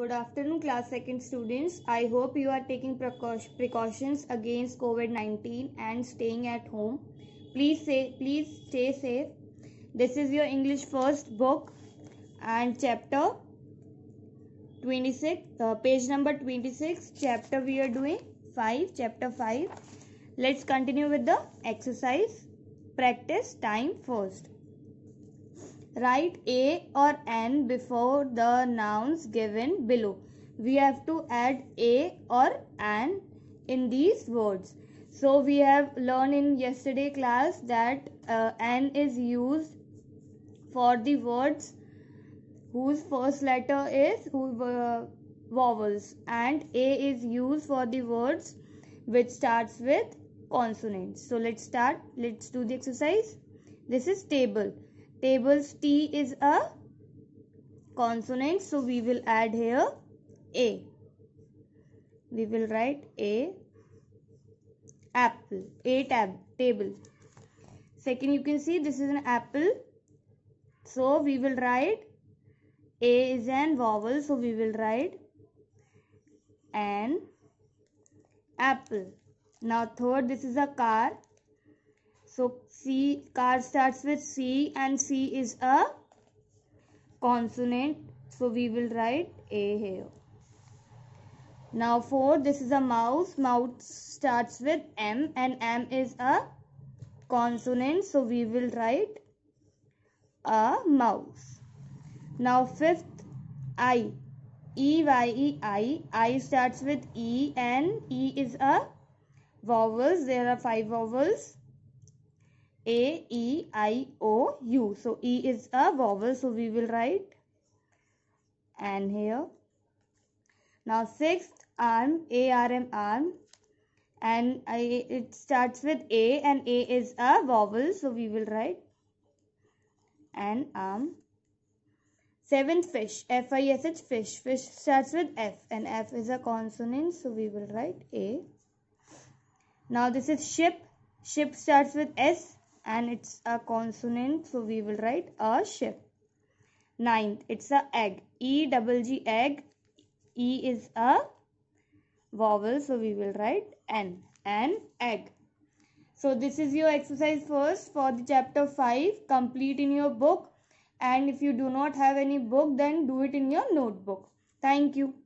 Good afternoon class 2nd students. I hope you are taking precautions against COVID-19 and staying at home. Please say please stay safe. This is your English first book and chapter 26 uh, page number 26 chapter we are doing 5 chapter 5 let's continue with the exercise practice time first Write a or an before the nouns given below. We have to add a or an in these words. So we have learned in yesterday class that uh, an is used for the words whose first letter is who, uh, vowels and a is used for the words which starts with consonants. So let's start. Let's do the exercise. This is table tables T is a consonant. So we will add here A. We will write A apple. A tab table. Second you can see this is an apple. So we will write A is an vowel. So we will write an apple. Now third this is a car. So C car starts with C and C is a consonant. So we will write A here. Now 4, this is a mouse. Mouse starts with M and M is a consonant. So we will write a mouse. Now fifth, I. E Y E I. I starts with E and E is a vowels. There are five vowels. A, E, I, O, U. So E is a vowel. So we will write and here. Now sixth arm, A, R, M, arm. And I, it starts with A and A is a vowel. So we will write an arm. Seventh fish, F, I, S, H, fish. Fish starts with F and F is a consonant. So we will write A. Now this is ship. Ship starts with S and it's a consonant so we will write a ship ninth it's a egg e double g egg e is a vowel so we will write n an egg so this is your exercise first for the chapter 5 complete in your book and if you do not have any book then do it in your notebook thank you